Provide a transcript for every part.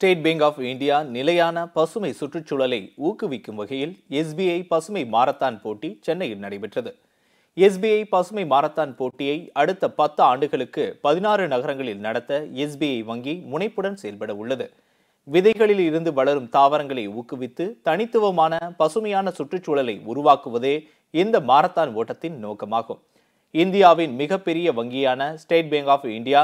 state bank of India நிலையான பசுமை சுற்றுச்சூழலை ஊக்குவிக்கும் வகையில் எஸ்பிஐ பசுமை மாரத்தான் போட்டி சென்னையில் நடைபெற்றது எஸ்பிஐ பசுமை மாரத்தான் போட்டியை அடுத்த பத்து ஆண்டுகளுக்கு பதினாறு நகரங்களில் நடத்த எஸ்பிஐ வங்கி முனைப்புடன் செயல்பட உள்ளது விதைகளில் இருந்து வளரும் தாவரங்களை ஊக்குவித்து தனித்துவமான பசுமையான சுற்றுச்சூழலை உருவாக்குவதே இந்த மாரத்தான் ஓட்டத்தின் நோக்கமாகும் இந்தியாவின் மிகப்பெரிய வங்கியான ஸ்டேட் பேங்க் ஆஃப் இந்தியா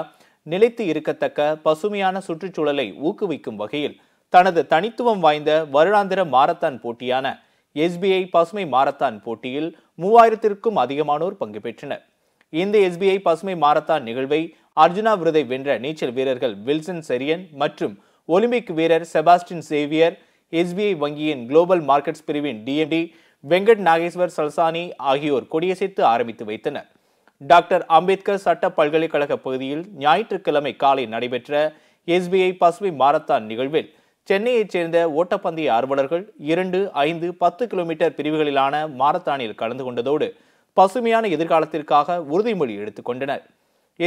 நிலைத்து இருக்கத்தக்க பசுமையான சுற்றுச்சூழலை ஊக்குவிக்கும் வகையில் தனது தனித்துவம் வாய்ந்த வருடாந்திர மாரத்தான் போட்டியான எஸ்பிஐ பசுமை மாரத்தான் போட்டியில் மூவாயிரத்திற்கும் அதிகமானோர் பங்கு பெற்றனர் இந்த எஸ்பிஐ பசுமை மாரத்தான் நிகழ்வை அர்ஜுனா விருதை வென்ற நீச்சல் வீரர்கள் வில்சன் செரியன் மற்றும் ஒலிம்பிக் வீரர் செபாஸ்டின் சேவியர் எஸ்பிஐ வங்கியின் குளோபல் மார்க்கெட்ஸ் பிரிவின் டிஎம்டி வெங்கட் நாகேஸ்வர் சல்சானி ஆகியோர் கொடியசைத்து ஆரம்பித்து வைத்தனர் டாக்டர் அம்பேத்கர் சட்ட பல்கலைக்கழக பகுதியில் ஞாயிற்றுக்கிழமை காலை நடைபெற்ற எஸ்பிஐ பசுமை மாரத்தான் நிகழ்வில் சென்னையைச் சேர்ந்த ஓட்டப்பந்தய ஆர்வலர்கள் இரண்டு ஐந்து பத்து கிலோமீட்டர் பிரிவுகளிலான மாரத்தானில் கலந்து கொண்டதோடு பசுமையான எதிர்காலத்திற்காக உறுதிமொழி எடுத்துக்கொண்டனர்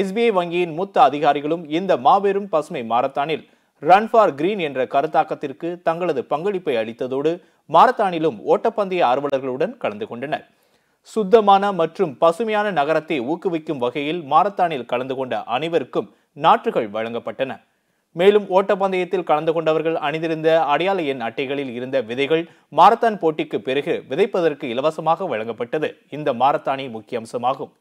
எஸ்பிஐ வங்கியின் மூத்த அதிகாரிகளும் இந்த மாபெரும் பசுமை மாரத்தானில் ரன் ஃபார் கிரீன் என்ற கருத்தாக்கத்திற்கு தங்களது பங்களிப்பை அளித்ததோடு மாரத்தானிலும் ஓட்டப்பந்தய ஆர்வலர்களுடன் கலந்து கொண்டனர் சுத்தமான மற்றும் பசுமையான நகரத்தை ஊக்குவிக்கும் வகையில் மாரத்தானில் கலந்து கொண்ட அனைவருக்கும் நாற்றுகள் வழங்கப்பட்டன மேலும் ஓட்டப்பந்தயத்தில் கலந்து கொண்டவர்கள் அணிந்திருந்த அடையாள எண் அட்டைகளில் இருந்த விதைகள் மாரத்தான் போட்டிக்கு பிறகு விதைப்பதற்கு இலவசமாக வழங்கப்பட்டது இந்த மாரத்தானின் முக்கிய அம்சமாகும்